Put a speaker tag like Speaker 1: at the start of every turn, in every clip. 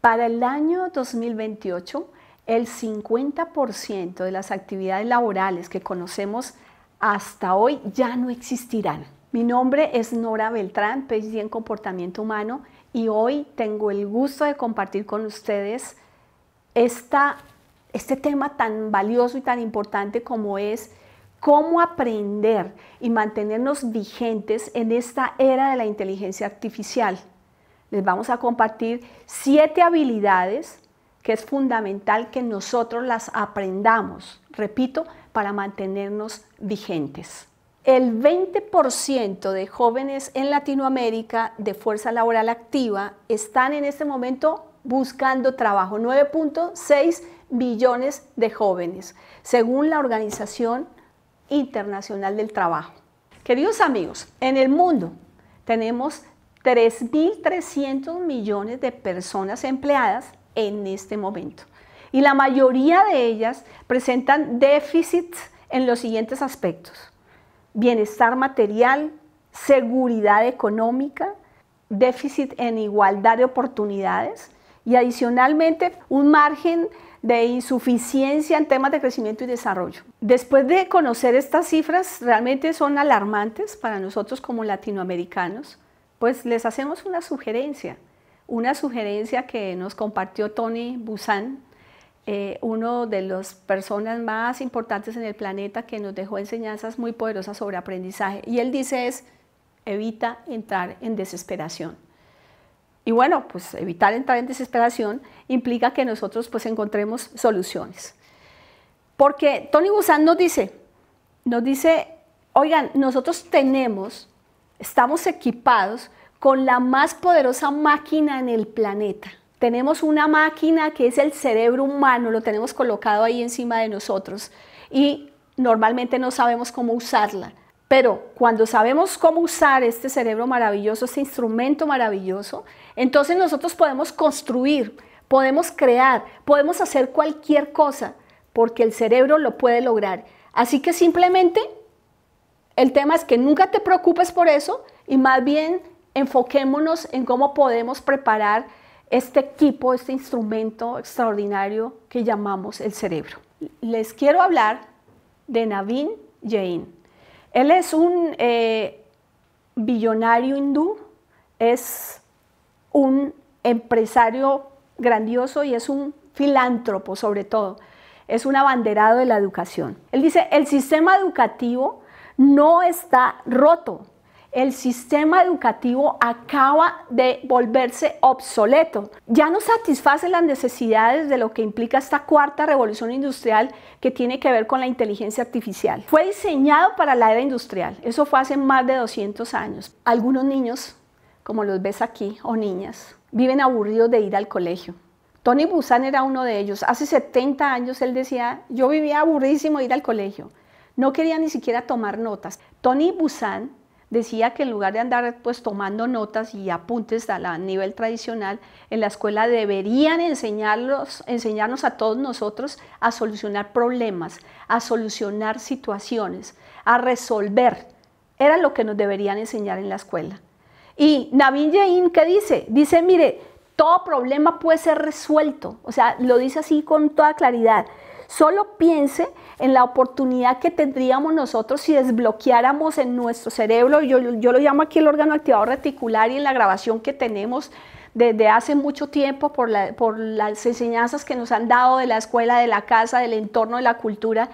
Speaker 1: Para el año 2028, el 50% de las actividades laborales que conocemos hasta hoy ya no existirán. Mi nombre es Nora Beltrán, PhD en Comportamiento Humano, y hoy tengo el gusto de compartir con ustedes este tema tan valioso y tan importante como es cómo aprender y mantenernos vigentes en esta era de la inteligencia artificial les vamos a compartir siete habilidades que es fundamental que nosotros las aprendamos, repito, para mantenernos vigentes. El 20% de jóvenes en Latinoamérica de fuerza laboral activa están en este momento buscando trabajo, 9.6 billones de jóvenes, según la Organización Internacional del Trabajo. Queridos amigos, en el mundo tenemos 3.300 millones de personas empleadas en este momento. Y la mayoría de ellas presentan déficits en los siguientes aspectos. Bienestar material, seguridad económica, déficit en igualdad de oportunidades y adicionalmente un margen de insuficiencia en temas de crecimiento y desarrollo. Después de conocer estas cifras, realmente son alarmantes para nosotros como latinoamericanos pues les hacemos una sugerencia, una sugerencia que nos compartió Tony Busan, eh, uno de las personas más importantes en el planeta que nos dejó enseñanzas muy poderosas sobre aprendizaje. Y él dice es, evita entrar en desesperación. Y bueno, pues evitar entrar en desesperación implica que nosotros pues encontremos soluciones. Porque Tony Busan nos dice, nos dice, oigan, nosotros tenemos Estamos equipados con la más poderosa máquina en el planeta. Tenemos una máquina que es el cerebro humano, lo tenemos colocado ahí encima de nosotros y normalmente no sabemos cómo usarla. Pero cuando sabemos cómo usar este cerebro maravilloso, este instrumento maravilloso, entonces nosotros podemos construir, podemos crear, podemos hacer cualquier cosa, porque el cerebro lo puede lograr. Así que simplemente el tema es que nunca te preocupes por eso y más bien enfoquémonos en cómo podemos preparar este equipo, este instrumento extraordinario que llamamos el cerebro. Les quiero hablar de Navin Jain. Él es un eh, billonario hindú, es un empresario grandioso y es un filántropo sobre todo. Es un abanderado de la educación. Él dice, el sistema educativo no está roto. El sistema educativo acaba de volverse obsoleto. Ya no satisface las necesidades de lo que implica esta cuarta revolución industrial que tiene que ver con la inteligencia artificial. Fue diseñado para la era industrial. Eso fue hace más de 200 años. Algunos niños, como los ves aquí, o niñas, viven aburridos de ir al colegio. Tony Busan era uno de ellos. Hace 70 años él decía, yo vivía aburrísimo ir al colegio. No quería ni siquiera tomar notas. Tony Busan decía que en lugar de andar pues tomando notas y apuntes a nivel tradicional, en la escuela deberían enseñarlos, enseñarnos a todos nosotros a solucionar problemas, a solucionar situaciones, a resolver. Era lo que nos deberían enseñar en la escuela. Y Navin Jain, ¿qué dice? Dice, mire, todo problema puede ser resuelto. O sea, lo dice así con toda claridad. Solo piense en la oportunidad que tendríamos nosotros si desbloqueáramos en nuestro cerebro, yo, lo llamo aquí el órgano activador reticular y en la grabación que tenemos desde hace mucho tiempo por, por las enseñanzas que nos han dado de la escuela, de la casa, del entorno, de la cultura,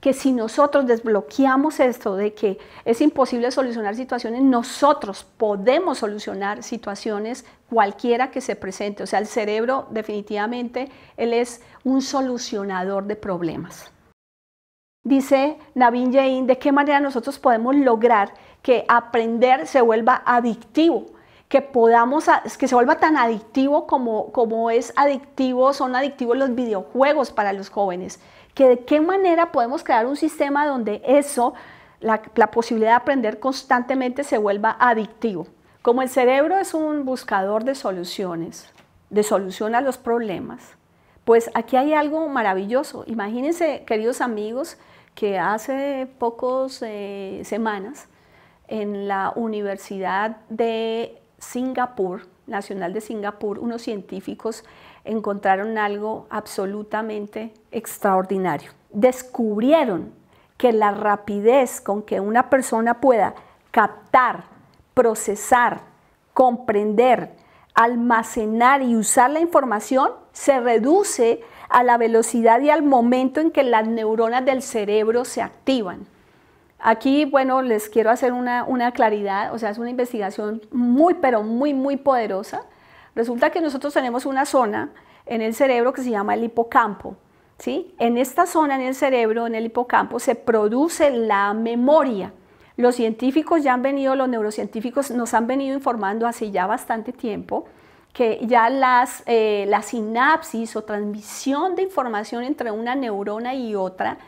Speaker 1: que si nosotros desbloqueamos esto de que es imposible solucionar situaciones, nosotros podemos solucionar situaciones cualquiera que se presente. O sea, el cerebro definitivamente, él es un solucionador de problemas. Dice Navin Jain, ¿de qué manera nosotros podemos lograr que aprender se vuelva adictivo? Que, que se vuelva tan adictivo como, como es adictivo, son adictivos los videojuegos para los jóvenes de qué manera podemos crear un sistema donde eso, la, posibilidad de aprender constantemente se vuelva adictivo. Como el cerebro es un buscador de soluciones, de solución a los problemas, pues aquí hay algo maravilloso. Imagínense, queridos amigos, que hace pocas eh, semanas en la Universidad de Singapur, Nacional de Singapur, unos científicos encontraron algo absolutamente extraordinario. Descubrieron que la rapidez con que una persona pueda captar, procesar, comprender, almacenar y usar la información se reduce a la velocidad y al momento en que las neuronas del cerebro se activan. Aquí, bueno, les quiero hacer una, claridad, o sea, es una investigación muy, pero muy, muy poderosa Resulta que nosotros tenemos una zona en el cerebro que se llama el hipocampo. ¿sí? En esta zona en el cerebro, en el hipocampo, se produce la memoria. Los científicos ya han venido, los neurocientíficos nos han venido informando hace ya bastante tiempo que ya las, eh, la sinapsis o transmisión de información entre una neurona y otra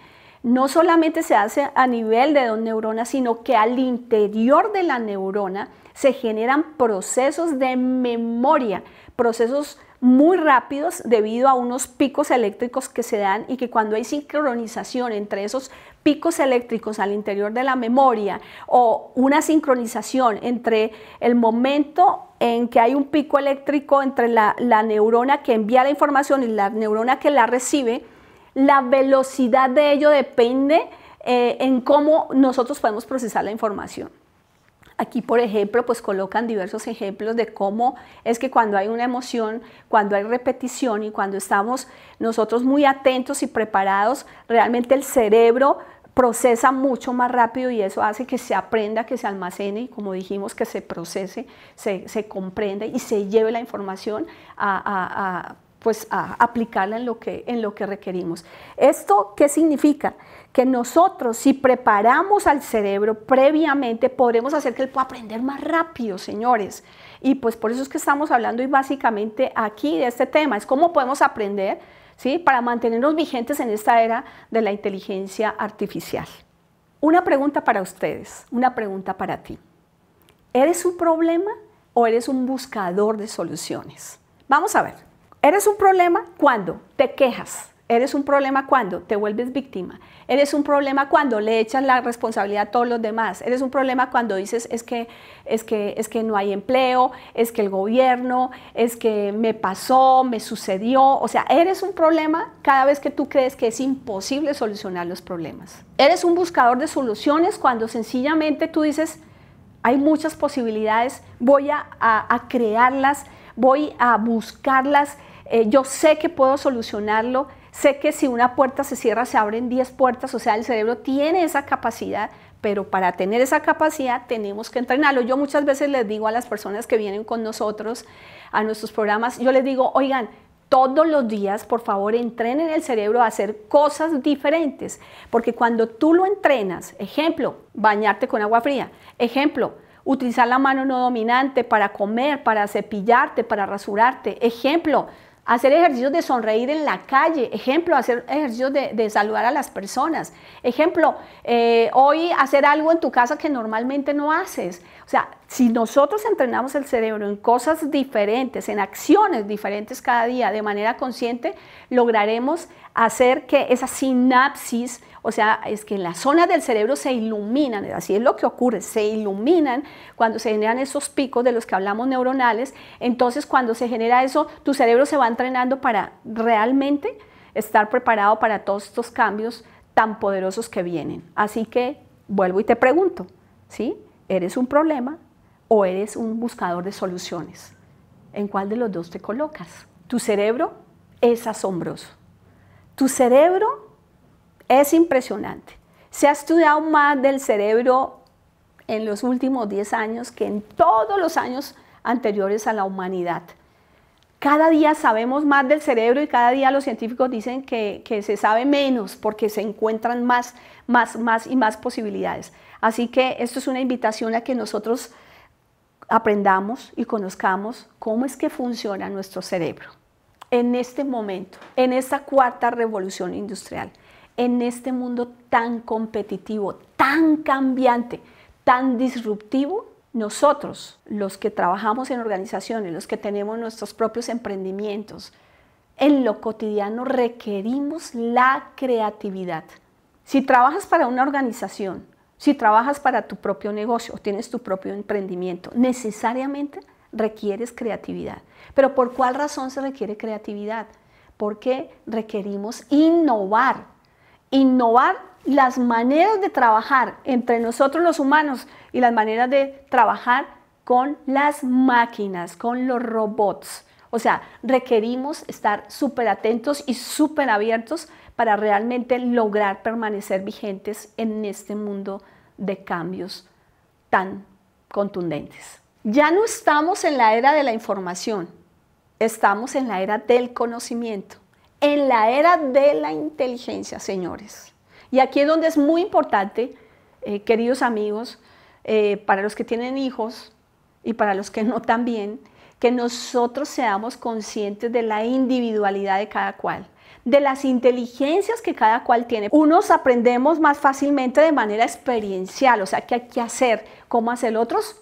Speaker 1: no solamente se hace a nivel de dos neuronas, sino que al interior de la neurona se generan procesos de memoria, procesos muy rápidos debido a unos picos eléctricos que se dan y que cuando hay sincronización entre esos picos eléctricos al interior de la memoria o una sincronización entre el momento en que hay un pico eléctrico entre la, la neurona que envía la información y la neurona que la recibe, la velocidad de ello depende eh, en cómo nosotros podemos procesar la información. Aquí, por ejemplo, pues colocan diversos ejemplos de cómo es que cuando hay una emoción, cuando hay repetición y cuando estamos nosotros muy atentos y preparados, realmente el cerebro procesa mucho más rápido y eso hace que se aprenda, que se almacene y como dijimos, que se procese, se, se comprenda y se lleve la información a pues a aplicarla en lo que, en lo que requerimos. ¿Esto qué significa? Que nosotros si preparamos al cerebro previamente podremos hacer que él pueda aprender más rápido, señores. Y pues por eso es que estamos hablando y básicamente aquí de este tema, es cómo podemos aprender ¿sí? para mantenernos vigentes en esta era de la inteligencia artificial. Una pregunta para ustedes, una pregunta para ti. ¿Eres un problema o eres un buscador de soluciones? Vamos a ver. Eres un problema cuando te quejas. Eres un problema cuando te vuelves víctima. Eres un problema cuando le echas la responsabilidad a todos los demás. Eres un problema cuando dices es que, es que, es que no hay empleo, es que el gobierno, es que me pasó, me sucedió. O sea, eres un problema cada vez que tú crees que es imposible solucionar los problemas. Eres un buscador de soluciones cuando sencillamente tú dices hay muchas posibilidades, voy a crearlas, voy a buscarlas eh, yo sé que puedo solucionarlo, sé que si una puerta se cierra se abren 10 puertas, o sea, el cerebro tiene esa capacidad, pero para tener esa capacidad tenemos que entrenarlo. Yo muchas veces les digo a las personas que vienen con nosotros a nuestros programas, yo les digo, oigan, todos los días, por favor, entrenen el cerebro a hacer cosas diferentes, porque cuando tú lo entrenas, ejemplo, bañarte con agua fría, ejemplo, utilizar la mano no dominante para comer, para cepillarte, para rasurarte, ejemplo, Hacer ejercicios de sonreír en la calle, ejemplo, hacer ejercicios de, saludar a las personas, ejemplo, eh, hoy hacer algo en tu casa que normalmente no haces. O sea, si nosotros entrenamos el cerebro en cosas diferentes, en acciones diferentes cada día de manera consciente, lograremos hacer que esa sinapsis o sea, es que en la zona del cerebro se iluminan, así es lo que ocurre, se iluminan cuando se generan esos picos de los que hablamos neuronales. Entonces, cuando se genera eso, tu cerebro se va entrenando para realmente estar preparado para todos estos cambios tan poderosos que vienen. Así que vuelvo y te pregunto, ¿sí? ¿Eres un problema o eres un buscador de soluciones? ¿En cuál de los dos te colocas? Tu cerebro es asombroso. Tu cerebro es impresionante. Se ha estudiado más del cerebro en los últimos 10 años que en todos los años anteriores a la humanidad. Cada día sabemos más del cerebro y cada día los científicos dicen que, se sabe menos porque se encuentran más, más, más y más posibilidades. Así que esto es una invitación a que nosotros aprendamos y conozcamos cómo es que funciona nuestro cerebro en este momento, en esta cuarta revolución industrial en este mundo tan competitivo, tan cambiante, tan disruptivo, nosotros, los que trabajamos en organizaciones, los que tenemos nuestros propios emprendimientos, en lo cotidiano requerimos la creatividad. Si trabajas para una organización, si trabajas para tu propio negocio o tienes tu propio emprendimiento, necesariamente requieres creatividad. Pero ¿por cuál razón se requiere creatividad? Porque requerimos innovar, innovar las maneras de trabajar entre nosotros los humanos y las maneras de trabajar con las máquinas, con los robots. O sea, requerimos estar súper atentos y súper abiertos para realmente lograr permanecer vigentes en este mundo de cambios tan contundentes. Ya no estamos en la era de la información, estamos en la era del conocimiento en la era de la inteligencia, señores. Y aquí es donde es muy importante, eh, queridos amigos, eh, para los que tienen hijos y para los que no también, que nosotros seamos conscientes de la individualidad de cada cual de las inteligencias que cada cual tiene. Unos aprendemos más fácilmente de manera experiencial, o sea, qué hay que hacer, cómo hacer. Otros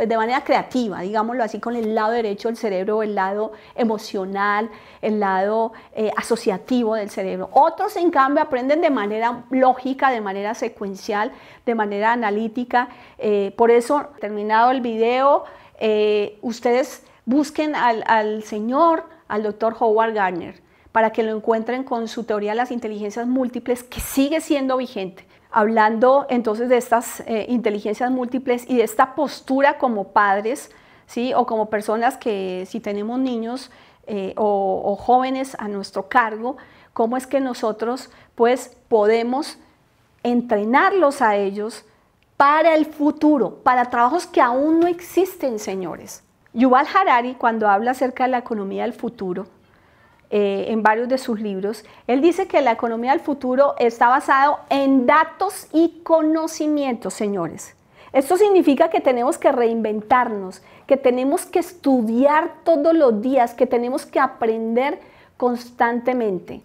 Speaker 1: eh, de manera creativa, digámoslo así, con el lado derecho del cerebro, el lado emocional, el lado eh, asociativo del cerebro. Otros, en cambio, aprenden de manera lógica, de manera secuencial, de manera analítica. Eh, por eso, terminado el video, ustedes busquen al, al señor, al doctor Howard Garner, para que lo encuentren con su teoría de las inteligencias múltiples, que sigue siendo vigente hablando entonces de estas eh, inteligencias múltiples y de esta postura como padres, ¿sí? o como personas que si tenemos niños eh, o, jóvenes a nuestro cargo, cómo es que nosotros pues podemos entrenarlos a ellos para el futuro, para trabajos que aún no existen, señores. Yuval Harari, cuando habla acerca de la economía del futuro, eh, en varios de sus libros, él dice que la economía del futuro está basado en datos y conocimientos, señores. Esto significa que tenemos que reinventarnos, que tenemos que estudiar todos los días, que tenemos que aprender constantemente.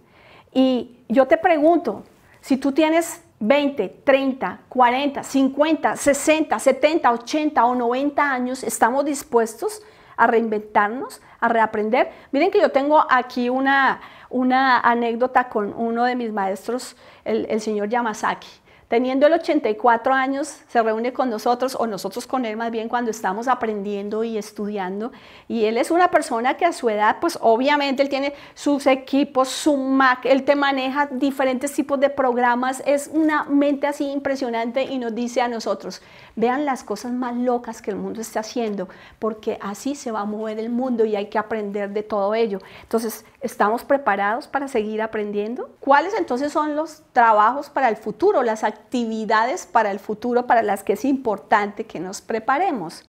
Speaker 1: Y yo te pregunto, si tú tienes 20, 30, 40, 50, 60, 70, 80 o 90 años, ¿estamos dispuestos a reinventarnos? a reaprender. Miren que yo tengo aquí una, una anécdota con uno de mis maestros, el, el señor Yamazaki. Teniendo el 84 años, se reúne con nosotros, o nosotros con él más bien, cuando estamos aprendiendo y estudiando. Y él es una persona que a su edad, pues obviamente él tiene sus equipos, su Mac, él te maneja diferentes tipos de programas, es una mente así impresionante y nos dice a nosotros, vean las cosas más locas que el mundo está haciendo, porque así se va a mover el mundo y hay que aprender de todo ello. Entonces, ¿estamos preparados para seguir aprendiendo? ¿Cuáles entonces son los trabajos para el futuro, las actividades para el futuro para las que es importante que nos preparemos.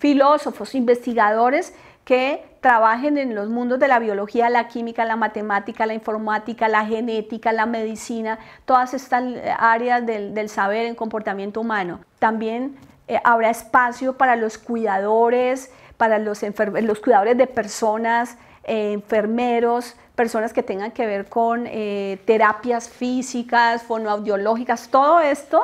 Speaker 1: Filósofos, investigadores que trabajen en los mundos de la biología, la química, la matemática, la informática, la genética, la medicina, todas estas áreas del, saber en comportamiento humano. También eh, habrá espacio para los cuidadores, para los, los cuidadores de personas, eh, enfermeros, personas que tengan que ver con eh, terapias físicas, fonoaudiológicas, todo esto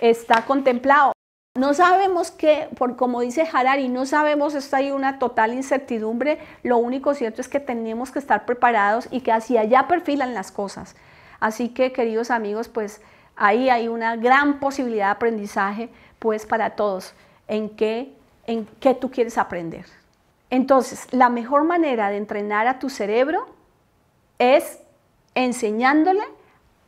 Speaker 1: está contemplado. No sabemos qué, por como dice Harari, no sabemos, está ahí una total incertidumbre. Lo único cierto es que tenemos que estar preparados y que hacia allá perfilan las cosas. Así que, queridos amigos, pues ahí hay una gran posibilidad de aprendizaje, pues para todos, en qué, en qué tú quieres aprender. Entonces, la mejor manera de entrenar a tu cerebro es enseñándole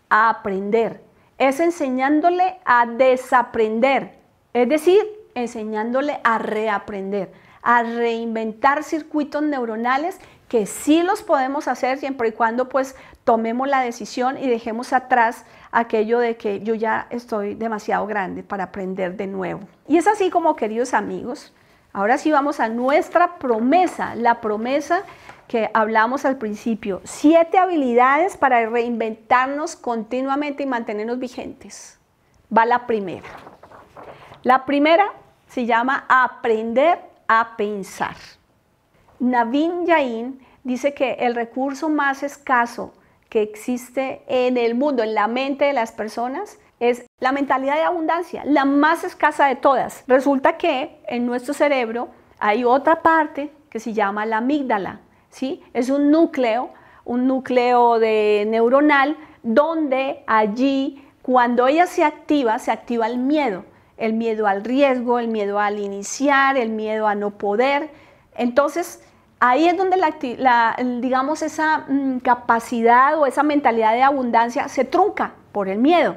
Speaker 1: a aprender, es enseñándole a desaprender, es decir, enseñándole a reaprender, a reinventar circuitos neuronales que sí los podemos hacer siempre y cuando pues tomemos la decisión y dejemos atrás aquello de que yo ya estoy demasiado grande para aprender de nuevo. Y es así como queridos amigos, ahora sí vamos a nuestra promesa, la promesa que hablamos al principio, siete habilidades para reinventarnos continuamente y mantenernos vigentes. Va la primera. La primera se llama aprender a pensar. Navin Jain dice que el recurso más escaso que existe en el mundo, en la mente de las personas, es la mentalidad de abundancia, la más escasa de todas. Resulta que en nuestro cerebro hay otra parte que se llama la amígdala, es un núcleo, un núcleo de neuronal donde allí cuando ella se activa, se activa el miedo, el miedo al riesgo, el miedo al iniciar, el miedo a no poder. Entonces, ahí es donde la, digamos esa mm, capacidad o esa mentalidad de abundancia se trunca por el miedo.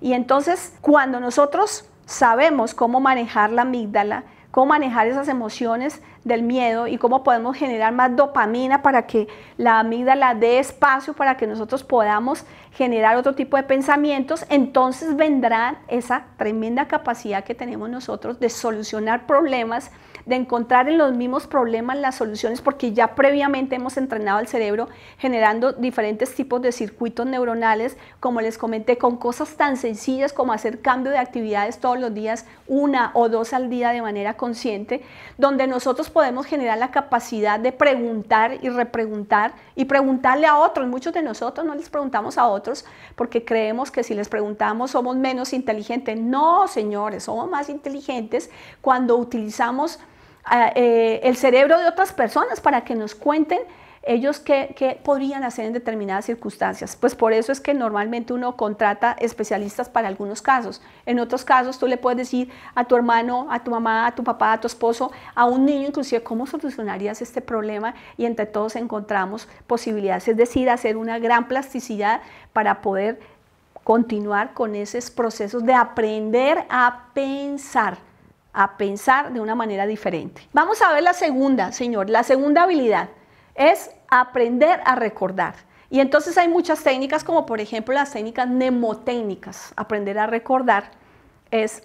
Speaker 1: Y entonces, cuando nosotros sabemos cómo manejar la amígdala, cómo manejar esas emociones, del miedo y cómo podemos generar más dopamina para que la amígdala dé espacio para que nosotros podamos generar otro tipo de pensamientos, entonces vendrá esa tremenda capacidad que tenemos nosotros de solucionar problemas, de encontrar en los mismos problemas las soluciones, porque ya previamente hemos entrenado al cerebro generando diferentes tipos de circuitos neuronales, como les comenté, con cosas tan sencillas como hacer cambio de actividades todos los días, una o dos al día de manera consciente, donde nosotros podemos generar la capacidad de preguntar y repreguntar y preguntarle a otros. Muchos de nosotros no les preguntamos a otros porque creemos que si les preguntamos somos menos inteligentes. No, señores, somos más inteligentes cuando utilizamos eh, eh, el cerebro de otras personas para que nos cuenten ellos qué, podrían hacer en determinadas circunstancias. Pues por eso es que normalmente uno contrata especialistas para algunos casos. En otros casos tú le puedes decir a tu hermano, a tu mamá, a tu papá, a tu esposo, a un niño inclusive, ¿cómo solucionarías este problema? Y entre todos encontramos posibilidades, es decir, hacer una gran plasticidad para poder continuar con esos procesos de aprender a pensar a pensar de una manera diferente. Vamos a ver la segunda, señor, la segunda habilidad es aprender a recordar. Y entonces hay muchas técnicas, como por ejemplo las técnicas mnemotécnicas. Aprender a recordar es,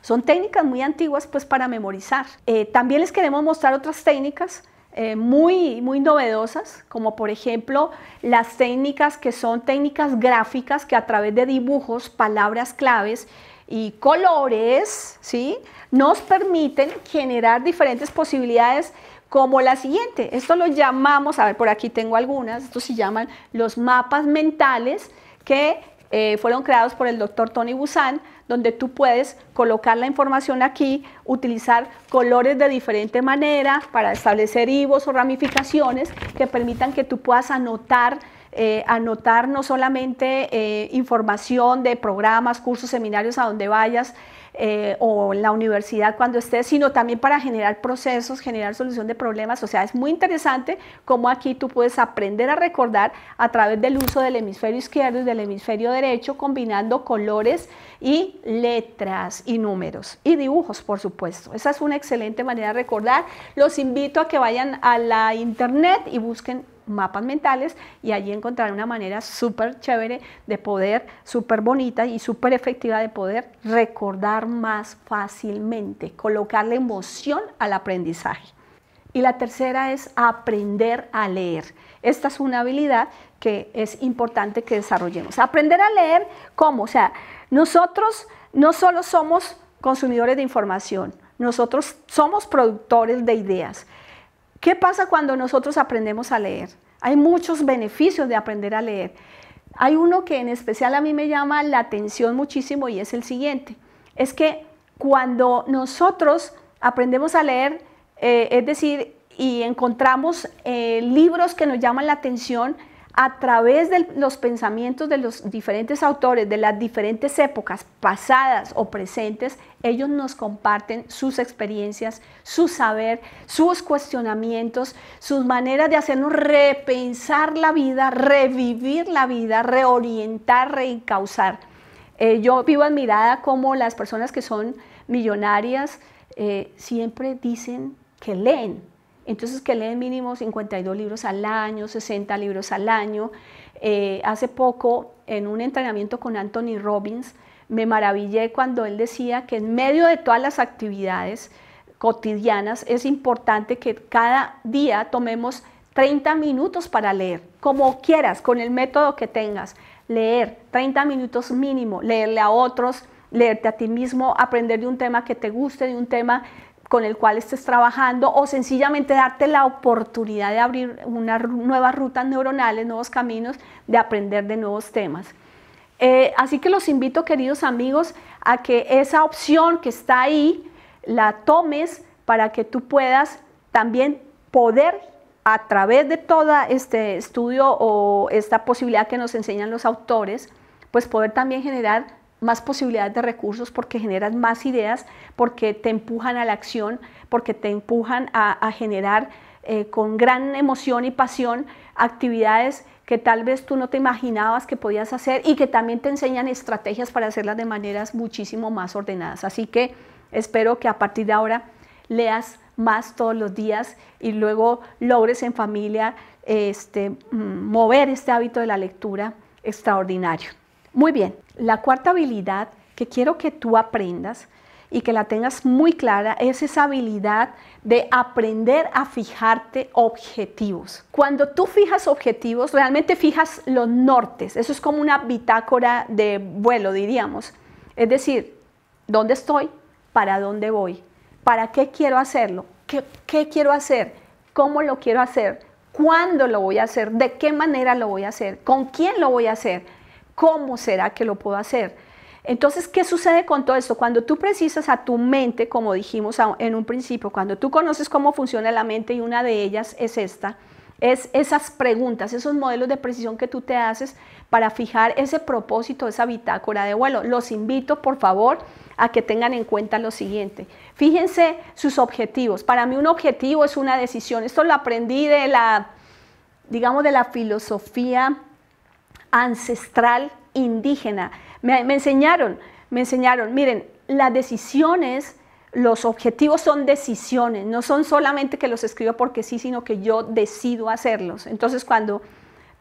Speaker 1: son técnicas muy antiguas pues para memorizar. Eh, también les queremos mostrar otras técnicas eh, muy, muy novedosas, como por ejemplo las técnicas que son técnicas gráficas que a través de dibujos, palabras claves y colores, ¿sí? Nos permiten generar diferentes posibilidades como la siguiente. Esto lo llamamos, a ver, por aquí tengo algunas, esto se llaman los mapas mentales que eh, fueron creados por el doctor Tony Busan, donde tú puedes colocar la información aquí, utilizar colores de diferente manera para establecer hivos o ramificaciones que permitan que tú puedas anotar eh, anotar no solamente eh, información de programas, cursos, seminarios a donde vayas, eh, o la universidad cuando esté, sino también para generar procesos, generar solución de problemas. O sea, es muy interesante cómo aquí tú puedes aprender a recordar a través del uso del hemisferio izquierdo y del hemisferio derecho, combinando colores y letras y números y dibujos, por supuesto. Esa es una excelente manera de recordar. Los invito a que vayan a la internet y busquen mapas mentales y allí encontrar una manera súper chévere de poder, súper bonita y súper efectiva de poder recordar más fácilmente, colocar la emoción al aprendizaje. Y la tercera es aprender a leer. Esta es una habilidad que es importante que desarrollemos. Aprender a leer, ¿cómo? O sea, nosotros no solo somos consumidores de información, nosotros somos productores de ideas. ¿Qué pasa cuando nosotros aprendemos a leer? Hay muchos beneficios de aprender a leer. Hay uno que en especial a mí me llama la atención muchísimo y es el siguiente. Es que cuando nosotros aprendemos a leer, eh, es decir, y encontramos eh, libros que nos llaman la atención, a través de los pensamientos de los diferentes autores de las diferentes épocas pasadas o presentes, ellos nos comparten sus experiencias, su saber, sus cuestionamientos, sus maneras de hacernos repensar la vida, revivir la vida, reorientar, reencauzar. Eh, yo vivo admirada como las personas que son millonarias eh, siempre dicen que leen, entonces, que leen mínimo 52 libros al año, 60 libros al año. Eh, hace poco, en un entrenamiento con Anthony Robbins, me maravillé cuando él decía que en medio de todas las actividades cotidianas es importante que cada día tomemos 30 minutos para leer, como quieras, con el método que tengas. Leer 30 minutos mínimo, leerle a otros, leerte a ti mismo, aprender de un tema que te guste, de un tema con el cual estés trabajando o sencillamente darte la oportunidad de abrir unas nuevas rutas neuronales, nuevos caminos, de aprender de nuevos temas. Eh, así que los invito, queridos amigos, a que esa opción que está ahí la tomes para que tú puedas también poder a través de todo este estudio o esta posibilidad que nos enseñan los autores, pues poder también generar más posibilidades de recursos porque generas más ideas, porque te empujan a la acción, porque te empujan a, generar eh, con gran emoción y pasión actividades que tal vez tú no te imaginabas que podías hacer y que también te enseñan estrategias para hacerlas de maneras muchísimo más ordenadas. Así que espero que a partir de ahora leas más todos los días y luego logres en familia este, mm, mover este hábito de la lectura extraordinario. Muy bien, la cuarta habilidad que quiero que tú aprendas y que la tengas muy clara es esa habilidad de aprender a fijarte objetivos. Cuando tú fijas objetivos, realmente fijas los nortes. Eso es como una bitácora de vuelo, diríamos. Es decir, ¿dónde estoy? ¿Para dónde voy? ¿Para qué quiero hacerlo? ¿Qué, quiero hacer? ¿Cómo lo quiero hacer? ¿Cuándo lo voy a hacer? ¿De qué manera lo voy a hacer? ¿Con quién lo voy a hacer? ¿Cómo será que lo puedo hacer? Entonces, ¿qué sucede con todo esto? Cuando tú precisas a tu mente, como dijimos en un principio, cuando tú conoces cómo funciona la mente y una de ellas es esta, es esas preguntas, esos modelos de precisión que tú te haces para fijar ese propósito, esa bitácora de vuelo. Los invito, por favor, a que tengan en cuenta lo siguiente. Fíjense sus objetivos. Para mí un objetivo es una decisión. Esto lo aprendí de la, digamos, de la filosofía ancestral indígena. Me, enseñaron, me enseñaron, miren, las decisiones, los objetivos son decisiones, no son solamente que los escribo porque sí, sino que yo decido hacerlos. Entonces cuando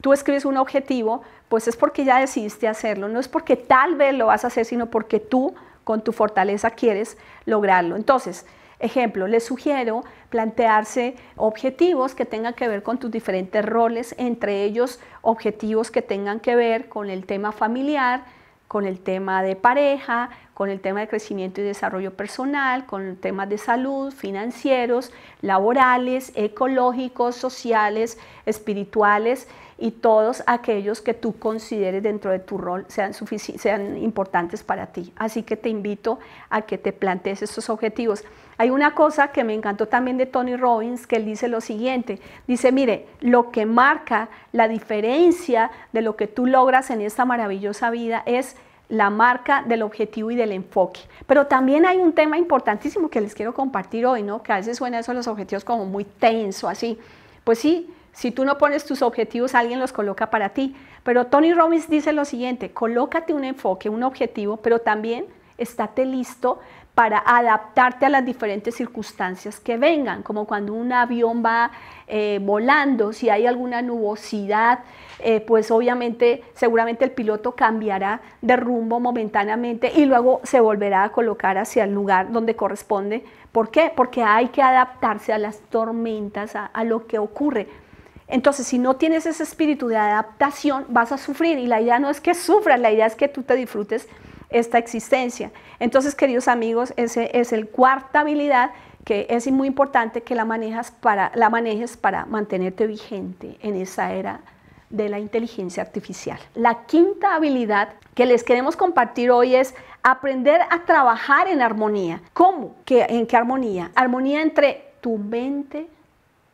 Speaker 1: tú escribes un objetivo, pues es porque ya decidiste hacerlo, no es porque tal vez lo vas a hacer, sino porque tú con tu fortaleza quieres lograrlo. Entonces, Ejemplo, les sugiero plantearse objetivos que tengan que ver con tus diferentes roles, entre ellos objetivos que tengan que ver con el tema familiar, con el tema de pareja, con el tema de crecimiento y desarrollo personal, con temas de salud, financieros, laborales, ecológicos, sociales, espirituales y todos aquellos que tú consideres dentro de tu rol sean, sean importantes para ti. Así que te invito a que te plantees estos objetivos. Hay una cosa que me encantó también de Tony Robbins, que él dice lo siguiente, dice, mire, lo que marca la diferencia de lo que tú logras en esta maravillosa vida es la marca del objetivo y del enfoque. Pero también hay un tema importantísimo que les quiero compartir hoy, ¿no? Que a veces suena eso los objetivos como muy tenso, así. Pues sí, si tú no pones tus objetivos, alguien los coloca para ti. Pero Tony Robbins dice lo siguiente, colócate un enfoque, un objetivo, pero también estate listo para adaptarte a las diferentes circunstancias que vengan, como cuando un avión va eh, volando, si hay alguna nubosidad, eh, pues obviamente seguramente el piloto cambiará de rumbo momentáneamente y luego se volverá a colocar hacia el lugar donde corresponde. ¿Por qué? Porque hay que adaptarse a las tormentas, a lo que ocurre. Entonces, si no tienes ese espíritu de adaptación, vas a sufrir. Y la idea no es que sufras, la idea es que tú te disfrutes esta existencia. Entonces, queridos amigos, ese es el cuarta habilidad que es muy importante que la, manejas para, la manejes para mantenerte vigente en esa era de la inteligencia artificial. La quinta habilidad que les queremos compartir hoy es aprender a trabajar en armonía. ¿Cómo? ¿En qué armonía? Armonía entre tu mente,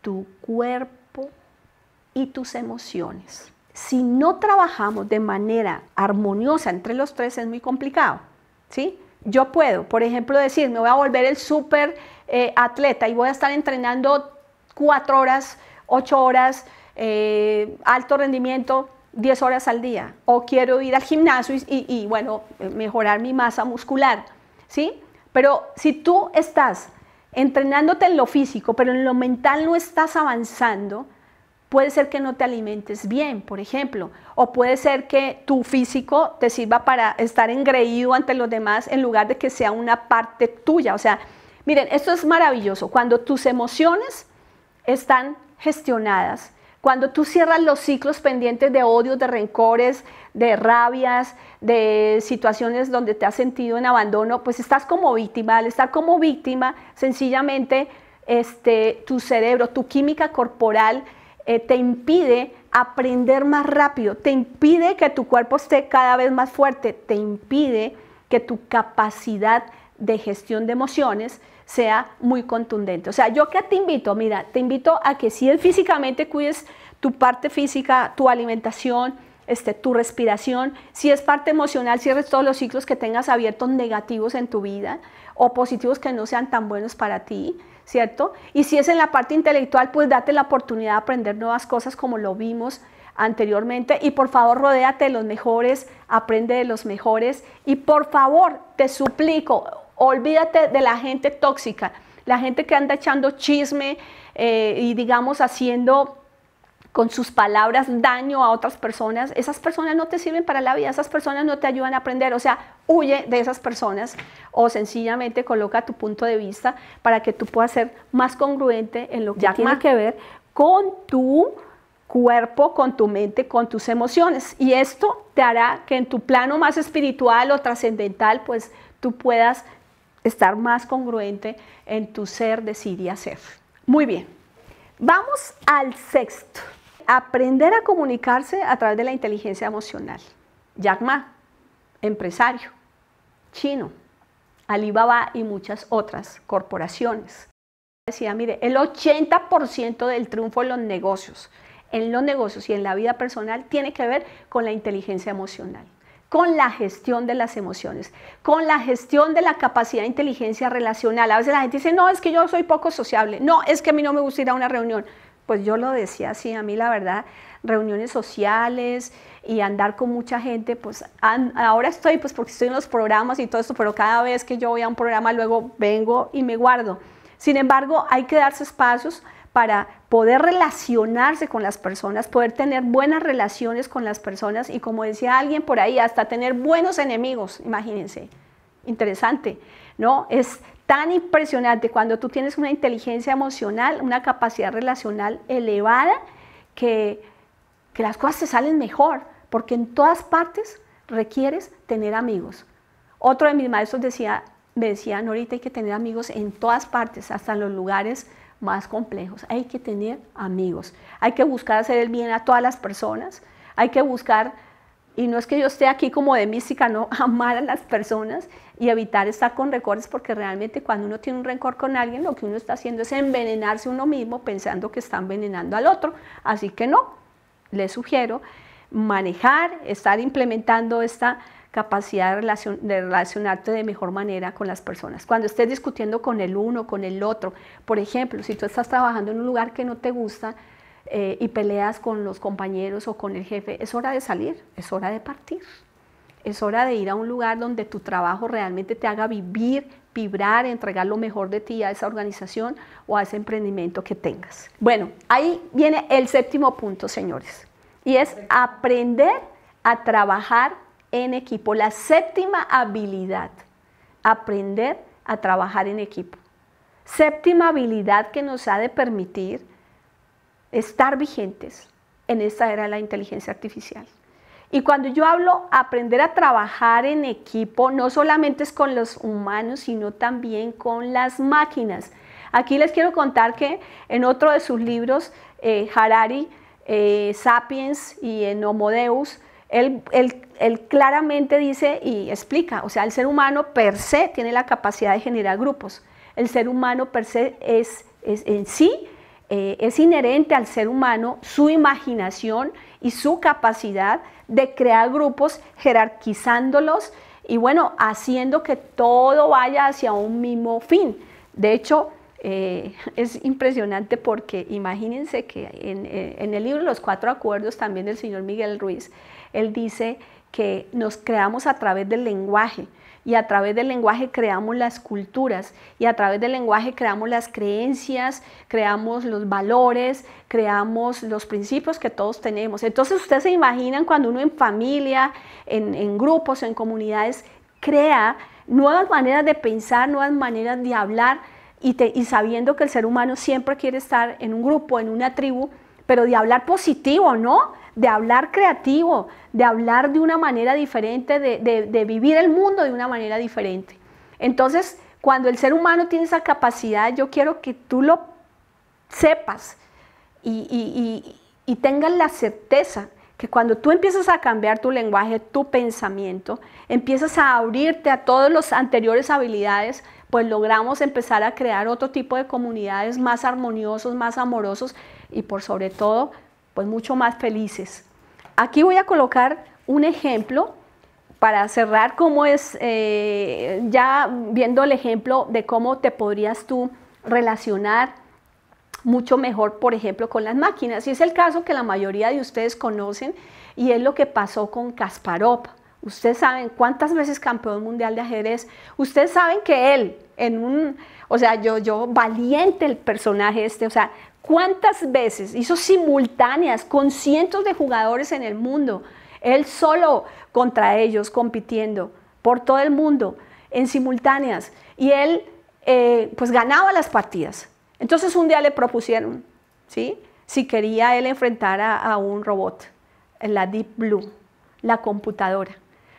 Speaker 1: tu cuerpo, y tus emociones. Si no trabajamos de manera armoniosa entre los tres es muy complicado, ¿sí? Yo puedo, por ejemplo, decir, me voy a volver el súper eh, atleta y voy a estar entrenando cuatro horas, ocho horas, eh, alto rendimiento, diez horas al día. O quiero ir al gimnasio y, y bueno, mejorar mi masa muscular, ¿sí? Pero si tú estás entrenándote en lo físico, pero en lo mental no estás avanzando, Puede ser que no te alimentes bien, por ejemplo, o puede ser que tu físico te sirva para estar engreído ante los demás en lugar de que sea una parte tuya. O sea, miren, esto es maravilloso. Cuando tus emociones están gestionadas, cuando tú cierras los ciclos pendientes de odios, de rencores, de rabias, de situaciones donde te has sentido en abandono, pues estás como víctima. Al estar como víctima, sencillamente este, tu cerebro, tu química corporal, eh, te impide aprender más rápido, te impide que tu cuerpo esté cada vez más fuerte, te impide que tu capacidad de gestión de emociones sea muy contundente. O sea, yo que te invito, mira, te invito a que si físicamente cuides tu parte física, tu alimentación, este, tu respiración, si es parte emocional, cierres todos los ciclos que tengas abiertos negativos en tu vida o positivos que no sean tan buenos para ti. ¿cierto? Y si es en la parte intelectual, pues date la oportunidad de aprender nuevas cosas como lo vimos anteriormente y por favor rodéate de los mejores, aprende de los mejores y por favor te suplico, olvídate de la gente tóxica, la gente que anda echando chisme eh, y digamos haciendo con sus palabras daño a otras personas, esas personas no te sirven para la vida, esas personas no te ayudan a aprender, o sea, huye de esas personas o sencillamente coloca tu punto de vista para que tú puedas ser más congruente en lo que tiene que ver con tu cuerpo, con tu mente, con tus emociones. Y esto te hará que en tu plano más espiritual o trascendental, pues tú puedas estar más congruente en tu ser, decir y hacer. Muy bien. Vamos al sexto. Aprender a comunicarse a través de la inteligencia emocional. Jack Ma, empresario, chino, Alibaba y muchas otras corporaciones. Decía, mire, el 80% del triunfo en los negocios, en los negocios y en la vida personal tiene que ver con la inteligencia emocional con la gestión de las emociones, con la gestión de la capacidad de inteligencia relacional. A veces la gente dice, no, es que yo soy poco sociable, no, es que a mí no me gusta ir a una reunión pues yo lo decía así, a mí la verdad, reuniones sociales y andar con mucha gente, pues ahora estoy, pues porque estoy en los programas y todo esto, pero cada vez que yo voy a un programa luego vengo y me guardo. Sin embargo, hay que darse espacios para poder relacionarse con las personas, poder tener buenas relaciones con las personas y como decía alguien por ahí, hasta tener buenos enemigos, imagínense interesante, ¿no? Es tan impresionante cuando tú tienes una inteligencia emocional, una capacidad relacional elevada, que, que las cosas te salen mejor, porque en todas partes requieres tener amigos. Otro de mis maestros decía, me decía, ahorita hay que tener amigos en todas partes, hasta en los lugares más complejos. Hay que tener amigos, hay que buscar hacer el bien a todas las personas, hay que buscar y no es que yo esté aquí como de mística, no, amar a las personas y evitar estar con recortes, porque realmente cuando uno tiene un rencor con alguien, lo que uno está haciendo es envenenarse uno mismo pensando que está envenenando al otro. Así que no, les sugiero manejar, estar implementando esta capacidad de relacionarte de mejor manera con las personas. Cuando estés discutiendo con el uno, con el otro, por ejemplo, si tú estás trabajando en un lugar que no te gusta, eh, y peleas con los compañeros o con el jefe, es hora de salir, es hora de partir. Es hora de ir a un lugar donde tu trabajo realmente te haga vivir, vibrar, entregar lo mejor de ti a esa organización o a ese emprendimiento que tengas. Bueno, ahí viene el séptimo punto, señores, y es aprender a trabajar en equipo. La séptima habilidad, aprender a trabajar en equipo. Séptima habilidad que nos ha de permitir estar vigentes en esta era de la inteligencia artificial. Y cuando yo hablo aprender a trabajar en equipo, no solamente es con los humanos, sino también con las máquinas. Aquí les quiero contar que en otro de sus libros, eh, Harari, eh, Sapiens y en Homo él, claramente dice y explica, o sea, el ser humano per se tiene la capacidad de generar grupos. El ser humano per se es, es en sí eh, es inherente al ser humano su imaginación y su capacidad de crear grupos jerarquizándolos y bueno, haciendo que todo vaya hacia un mismo fin. De hecho, eh, es impresionante porque imagínense que eh, en, el libro Los Cuatro Acuerdos también del señor Miguel Ruiz, él dice que nos creamos a través del lenguaje y a través del lenguaje creamos las culturas y a través del lenguaje creamos las creencias, creamos los valores, creamos los principios que todos tenemos. Entonces ustedes se imaginan cuando uno en familia, en, en grupos, en comunidades, crea nuevas maneras de pensar, nuevas maneras de hablar, y, sabiendo que el ser humano siempre quiere estar en un grupo, en una tribu, pero de hablar positivo, ¿no? De hablar creativo, de hablar de una manera diferente, de, vivir el mundo de una manera diferente. Entonces, cuando el ser humano tiene esa capacidad, yo quiero que tú lo sepas y, y, tengas la certeza que cuando tú empiezas a cambiar tu lenguaje, tu pensamiento, empiezas a abrirte a todas las anteriores habilidades, pues logramos empezar a crear otro tipo de comunidades más armoniosos, más amorosos y por sobre todo, pues mucho más felices. Aquí voy a colocar un ejemplo para cerrar cómo es, eh, ya viendo el ejemplo de cómo te podrías tú relacionar mucho mejor, por ejemplo, con las máquinas. Y es el caso que la mayoría de ustedes conocen y es lo que pasó con Kasparov. Ustedes saben cuántas veces campeón mundial de ajedrez. Ustedes saben que él, en un, o sea, yo, yo, valiente el personaje este, o sea, cuántas veces hizo simultáneas con cientos de jugadores en el mundo, él solo contra ellos, compitiendo por todo el mundo, en simultáneas. Y él, eh, pues, ganaba las partidas. Entonces un día le propusieron, ¿sí? Si quería él enfrentar a, a un robot, la Deep Blue, la computadora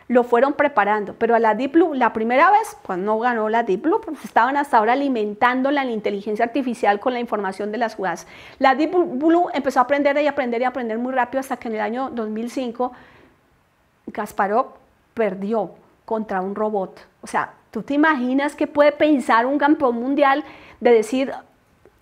Speaker 1: lo fueron preparando, pero a la Deep Blue, la primera vez, pues no ganó la Deep Blue, porque estaban hasta ahora alimentando la inteligencia artificial con la información de las jugadas. La Deep Blue empezó a aprender y aprender y aprender muy rápido hasta que en el año 2005 Kasparov perdió contra un robot. O sea, ¿tú te imaginas que puede pensar un campeón mundial de decir,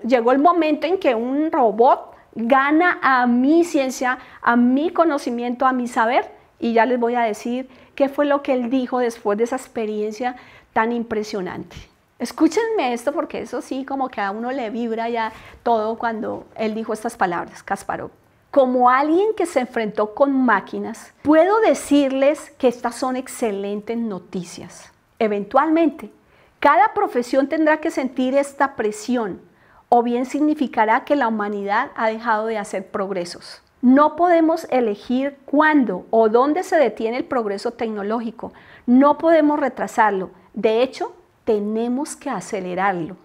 Speaker 1: llegó el momento en que un robot gana a mi ciencia, a mi conocimiento, a mi saber? y ya les voy a decir qué fue lo que él dijo después de esa experiencia tan impresionante. Escúchenme esto porque eso sí, como que a uno le vibra ya todo cuando él dijo estas palabras, Kasparov. Como alguien que se enfrentó con máquinas, puedo decirles que estas son excelentes noticias. Eventualmente, cada profesión tendrá que sentir esta presión o bien significará que la humanidad ha dejado de hacer progresos. No podemos elegir cuándo o dónde se detiene el progreso tecnológico. No podemos retrasarlo. De hecho, tenemos que acelerarlo.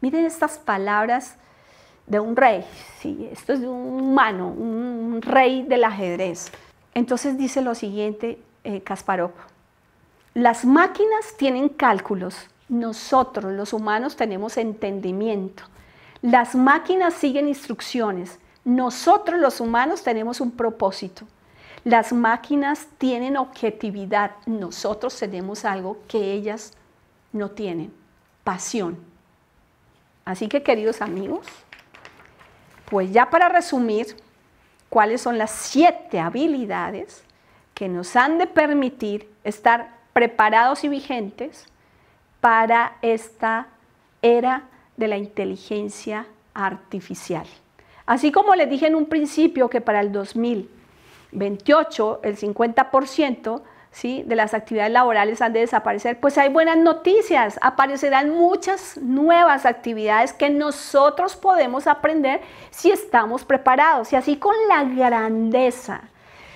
Speaker 1: Miren estas palabras de un rey. Sí, esto es de un humano, un rey del ajedrez. Entonces dice lo siguiente eh, Kasparov. Las máquinas tienen cálculos. Nosotros, los humanos, tenemos entendimiento. Las máquinas siguen instrucciones nosotros los humanos tenemos un propósito. Las máquinas tienen objetividad. Nosotros tenemos algo que ellas no tienen, pasión. Así que queridos amigos, pues ya para resumir, cuáles son las siete habilidades que nos han de permitir estar preparados y vigentes para esta era de la inteligencia artificial. Así como les dije en un principio que para el 2028 el 50% ¿sí? de las actividades laborales han de desaparecer, pues hay buenas noticias, aparecerán muchas nuevas actividades que nosotros podemos aprender si estamos preparados y así con la grandeza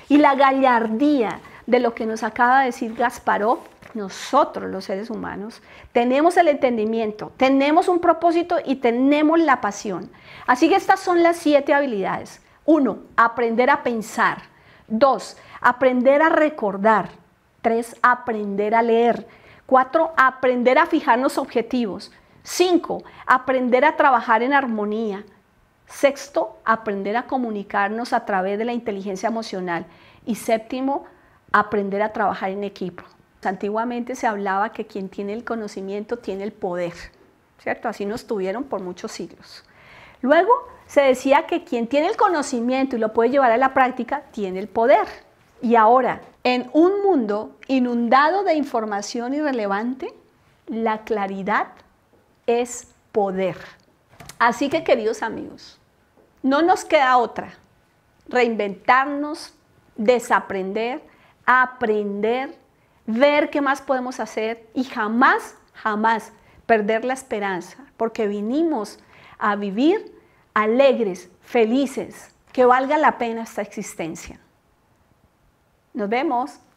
Speaker 1: y la gallardía de lo que nos acaba de decir Gasparó nosotros los seres humanos tenemos el entendimiento, tenemos un propósito y tenemos la pasión. Así que estas son las siete habilidades. Uno, aprender a pensar. Dos, aprender a recordar. Tres, aprender a leer. Cuatro, aprender a fijarnos objetivos. Cinco, aprender a trabajar en armonía. Sexto, aprender a comunicarnos a través de la inteligencia emocional. Y séptimo, aprender a trabajar en equipo. Antiguamente se hablaba que quien tiene el conocimiento tiene el poder, ¿cierto? Así nos tuvieron por muchos siglos. Luego se decía que quien tiene el conocimiento y lo puede llevar a la práctica tiene el poder. Y ahora, en un mundo inundado de información irrelevante, la claridad es poder. Así que, queridos amigos, no nos queda otra. Reinventarnos, desaprender, aprender ver qué más podemos hacer y jamás, jamás perder la esperanza, porque vinimos a vivir alegres, felices, que valga la pena esta existencia. Nos vemos.